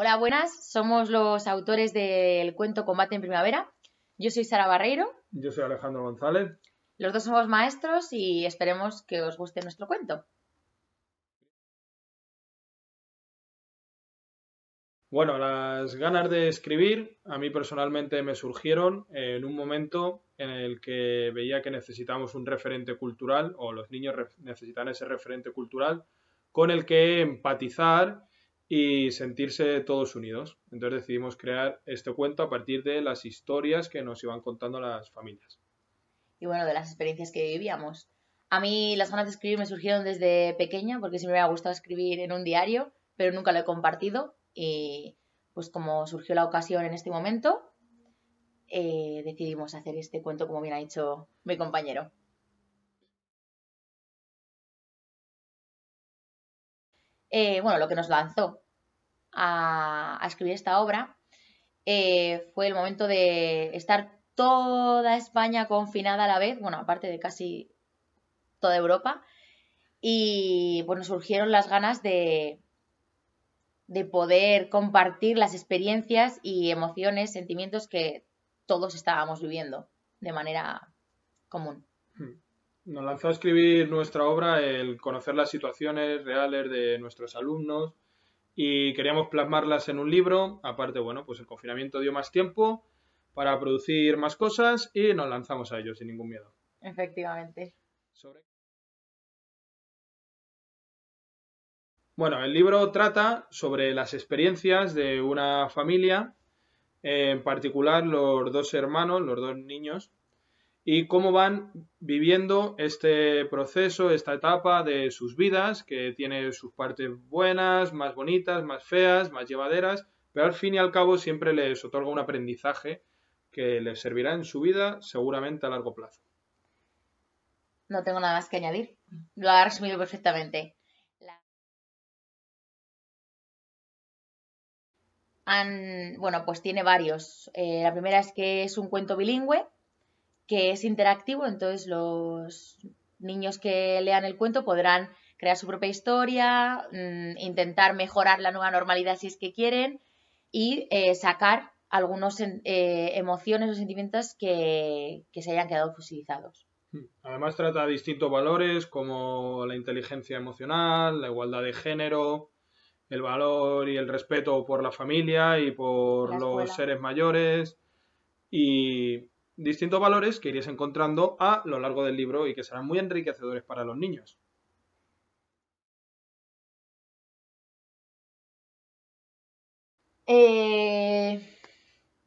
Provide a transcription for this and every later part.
Hola, buenas. Somos los autores del cuento Combate en Primavera. Yo soy Sara Barreiro. Yo soy Alejandro González. Los dos somos maestros y esperemos que os guste nuestro cuento. Bueno, las ganas de escribir a mí personalmente me surgieron en un momento en el que veía que necesitamos un referente cultural o los niños necesitan ese referente cultural con el que empatizar y sentirse todos unidos. Entonces decidimos crear este cuento a partir de las historias que nos iban contando las familias. Y bueno, de las experiencias que vivíamos. A mí las ganas de escribir me surgieron desde pequeña porque siempre me ha gustado escribir en un diario, pero nunca lo he compartido. Y pues como surgió la ocasión en este momento, eh, decidimos hacer este cuento como bien ha dicho mi compañero. Eh, bueno, lo que nos lanzó a, escribir esta obra, eh, fue el momento de estar toda España confinada a la vez, bueno, aparte de casi toda Europa, y bueno, nos surgieron las ganas de, poder compartir las experiencias y emociones, sentimientos que todos estábamos viviendo de manera común. Hmm nos lanzó a escribir nuestra obra el conocer las situaciones reales de nuestros alumnos y queríamos plasmarlas en un libro. Aparte, bueno, pues el confinamiento dio más tiempo para producir más cosas y nos lanzamos a ello sin ningún miedo. Efectivamente. Bueno, el libro trata sobre las experiencias de una familia, en particular los dos hermanos, los dos niños, y cómo van viviendo este proceso, esta etapa de sus vidas, que tiene sus partes buenas, más bonitas, más feas, más llevaderas, pero al fin y al cabo siempre les otorga un aprendizaje que les servirá en su vida seguramente a largo plazo. No tengo nada más que añadir. Lo ha resumido perfectamente. bueno, pues tiene varios. Eh, la primera es que es un cuento bilingüe, que es interactivo, entonces los niños que lean el cuento podrán crear su propia historia, mm, intentar mejorar la nueva normalidad si es que quieren y eh, sacar algunas eh, emociones o sentimientos que, se hayan quedado fusilizados. Hmm. Además trata distintos valores como la inteligencia emocional, la igualdad de género, el valor y el respeto por la familia y por los seres mayores y distintos valores que iréis encontrando a lo largo del libro y que serán muy enriquecedores para los niños. Eh,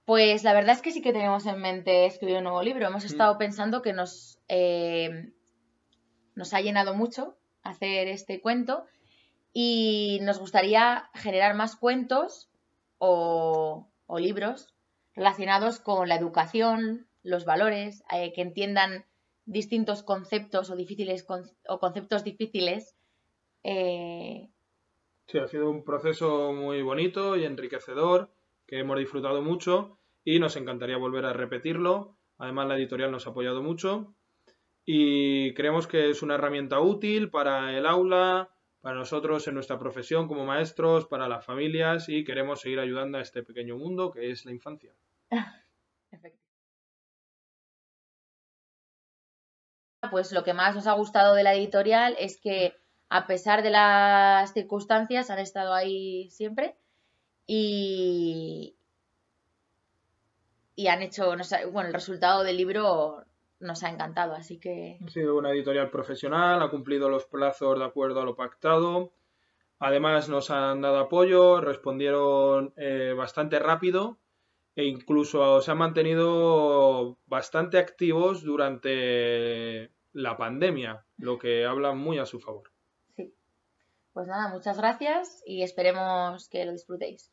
pues la verdad es que sí que tenemos en mente escribir un nuevo libro. Hemos mm. estado pensando que nos, eh, nos ha llenado mucho hacer este cuento y nos gustaría generar más cuentos o libros relacionados con la educación, los valores, eh, que entiendan distintos conceptos o, difíciles o conceptos difíciles. Eh, sí, ha sido un proceso muy bonito y enriquecedor que hemos disfrutado mucho y nos encantaría volver a repetirlo. Además, la editorial nos ha apoyado mucho y creemos que es una herramienta útil para el aula, para nosotros en nuestra profesión como maestros, para las familias y queremos seguir ayudando a este pequeño mundo que es la infancia. pues lo que más nos ha gustado de la editorial es que a pesar de las circunstancias han estado ahí siempre y, y han hecho, bueno, el resultado del libro nos ha encantado, así que... Ha sido una editorial profesional, ha cumplido los plazos de acuerdo a lo pactado. Además nos han dado apoyo, respondieron eh, bastante rápido e incluso se han mantenido bastante activos durante la pandemia, lo que habla muy a su favor. Sí. Pues nada, muchas gracias y esperemos que lo disfrutéis.